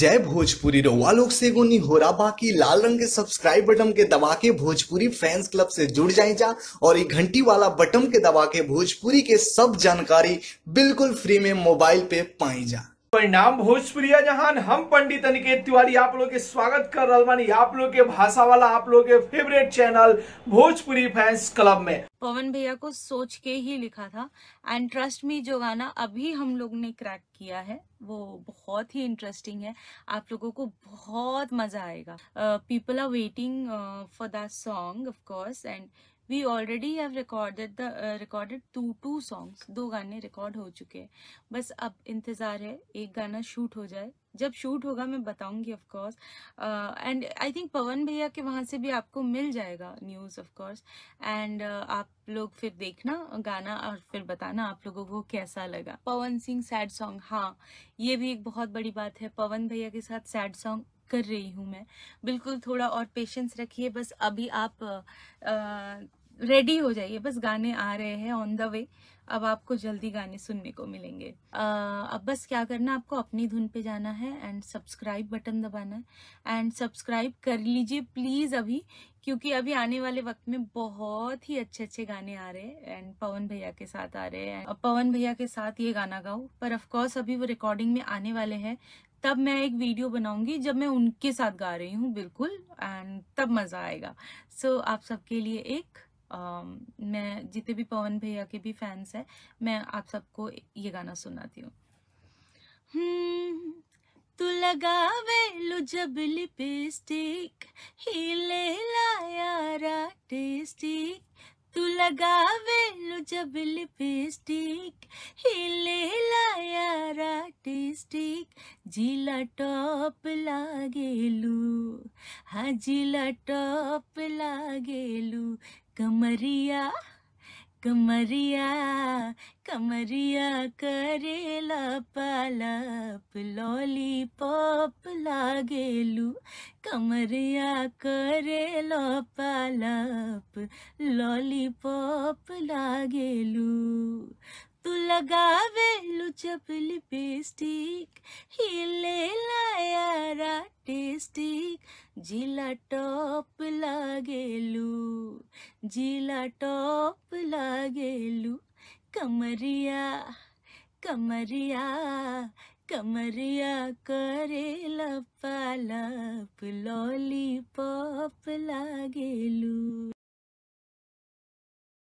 जय भोजपुरी रो से गुनी हो रहा बाकी लाल रंग के सब्सक्राइब बटन के दबा के भोजपुरी फैंस क्लब से जुड़ जाए जा और एक घंटी वाला बटन के दबा के भोजपुरी के सब जानकारी बिल्कुल फ्री में मोबाइल पे पाई जा परिणाम भोजपुरिया जहान हम पंडित अनिकेत तिवारी आप लोग के स्वागत कर रहा आप लोग के भाषा वाला आप लोग के favourite channel Bhojpuri fans club में पवन भैया को सोच के ही लिखा था एंड ट्रस्ट मी जो गाना अभी हम लोग ने क्रैक किया है वो बहुत ही इंटरेस्टिंग है आप लोगों को बहुत मज़ा आएगा people are waiting for the song of course and we already have recorded the recorded two two songs दो गाने रिकॉर्ड हो चुके हैं बस अब इंतज़ार है एक गाना शूट हो जाए जब शूट होगा मैं बताऊंगी of course and I think Pawan भैया के वहाँ से भी आपको मिल जाएगा न्यूज़ ऑफ कोर्स एंड आप लोग फिर देखना गाना और फिर बताना आप लोगों को कैसा लगा पवन सिंह सैड सॉन्ग हाँ ये भी एक बहुत बड़ी बात है पवन भैया के साथ सैड सॉन्ग कर रही हूँ मैं बिल्कुल थोड़ा और पेशेंस रखिए बस अभी आप आ, uh, uh, रेडी हो जाइए बस गाने आ रहे हैं ऑन द वे अब आपको जल्दी गाने सुनने को मिलेंगे uh, अब बस क्या करना आपको अपनी धुन पे जाना है एंड सब्सक्राइब बटन दबाना है एंड सब्सक्राइब कर लीजिए प्लीज़ अभी क्योंकि अभी आने वाले वक्त में बहुत ही अच्छे अच्छे गाने आ रहे हैं एंड पवन भैया के साथ आ रहे हैं पवन भैया के साथ ये गाना गाओ पर ऑफकोर्स अभी वो रिकॉर्डिंग में आने वाले हैं तब मैं एक वीडियो बनाऊंगी जब मैं उनके साथ गा रही हूँ बिल्कुल एंड तब मज़ा आएगा सो so, आप सबके लिए एक मैं जितने भी पवन भैया के भी फैंस हैं मैं आप सबको ये गाना सुनाती हूँ हम्म, तू लगावे लो जब लिपस्टिक हिले लाया टेस्टिक तू लगावे लो जब लिपस्टिक हिले लाया टेस्टिक जिला टॉप लागेलू हाँ जिला टॉप लागेलू कमरिया कमरिया कमरिया करे लपालप लॉली पॉप लागेलू कमरिया करे लपालप लॉली पॉप लागेलू तू लगावेलू चपली पेस्टिक हिले ले ला टेस्टी जिला टॉप लागेलू जिला टॉप लागेलू कमरिया कमरिया कमरिया करे लपा लप लॉलीपॉप लागेलू